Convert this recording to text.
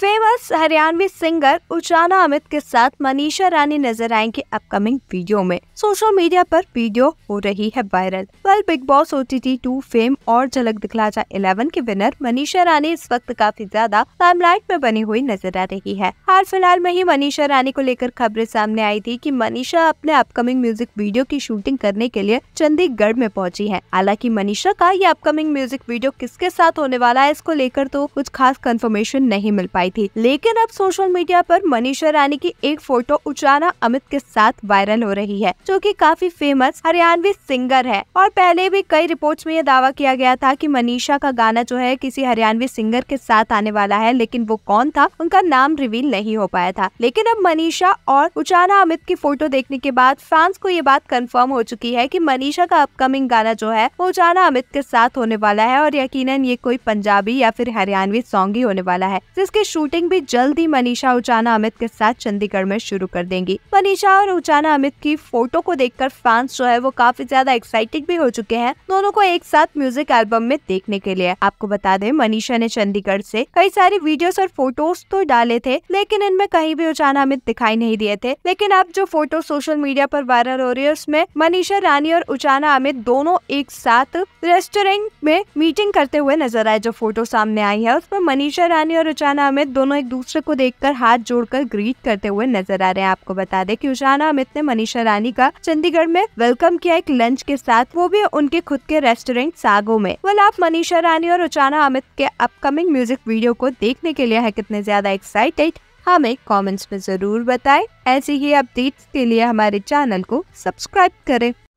famous Haryanvi singer Uchana Amit के साथ मनीषा रानी नजर आएंगे अपकमिंग वीडियो में सोशल मीडिया पर वीडियो हो रही है viral well Bigg Boss O T T two fame और झलक दिखला जा इलेवन के विनर मनीषा रानी इस वक्त काफी ज्यादा लाइमलाइट में बनी हुई नजर आ रही है हाल फिलहाल में ही मनीषा रानी को लेकर खबरें सामने आई थी की मनीषा अपने अपकमिंग म्यूजिक वीडियो की शूटिंग करने के लिए चंडीगढ़ में पहुंची है हालांकि मनीषा का ये अपकमिंग म्यूजिक वीडियो किसके साथ होने वाला है इसको लेकर तो कुछ खास कंफर्मेशन नहीं मिल पाई आई थी लेकिन अब सोशल मीडिया पर मनीषा रानी की एक फोटो उचाना अमित के साथ वायरल हो रही है जो कि काफी फेमस हरियाणवी सिंगर है और पहले भी कई रिपोर्ट्स में यह दावा किया गया था कि मनीषा का गाना जो है किसी हरियाणवी सिंगर के साथ आने वाला है लेकिन वो कौन था उनका नाम रिवील नहीं हो पाया था लेकिन अब मनीषा और उचाना अमित की फोटो देखने के बाद फैंस को ये बात कंफर्म हो चुकी है कि मनीषा का अपकमिंग गाना जो है वो उचाना अमित के साथ होने वाला है और यकीनन ये कोई पंजाबी या फिर हरियाणवी सॉन्ग ही होने वाला है जिसके शूटिंग भी जल्द ही मनीषा उचाना अमित के साथ चंडीगढ़ में शुरू कर देंगी मनीषा और उचाना अमित की फोटो को देखकर फैंस जो है वो काफी ज्यादा एक्साइटेड भी हो चुके हैं दोनों को एक साथ म्यूजिक एल्बम में देखने के लिए आपको बता दें मनीषा ने चंडीगढ़ ऐसी कई सारी वीडियोस और फोटोज तो डाले थे लेकिन इनमें कहीं भी उचाना अमित दिखाई नहीं दिए थे लेकिन अब जो फोटो सोशल मीडिया पर वायरल हो रही है उसमें मनीषा रानी और उचाना अमित दोनों एक साथ रेस्टोरेंट में मीटिंग करते हुए नजर आए जो फोटो सामने आई है उसमें मनीषा रानी और उचाना अमित दोनों एक दूसरे को देखकर हाथ जोड़कर ग्रीट करते हुए नजर आ रहे हैं आपको बता दें कि उजाना अमित ने मनीषा रानी का चंडीगढ़ में वेलकम किया एक लंच के साथ वो भी उनके खुद के रेस्टोरेंट सागो में वाल आप मनीषा रानी और उचाना अमित के अपकमिंग म्यूजिक वीडियो को देखने के लिए है कितने ज्यादा एक्साइटेड हमें कमेंट्स में जरूर बताएं ऐसे ही अपडेट्स के लिए हमारे चैनल को सब्सक्राइब करें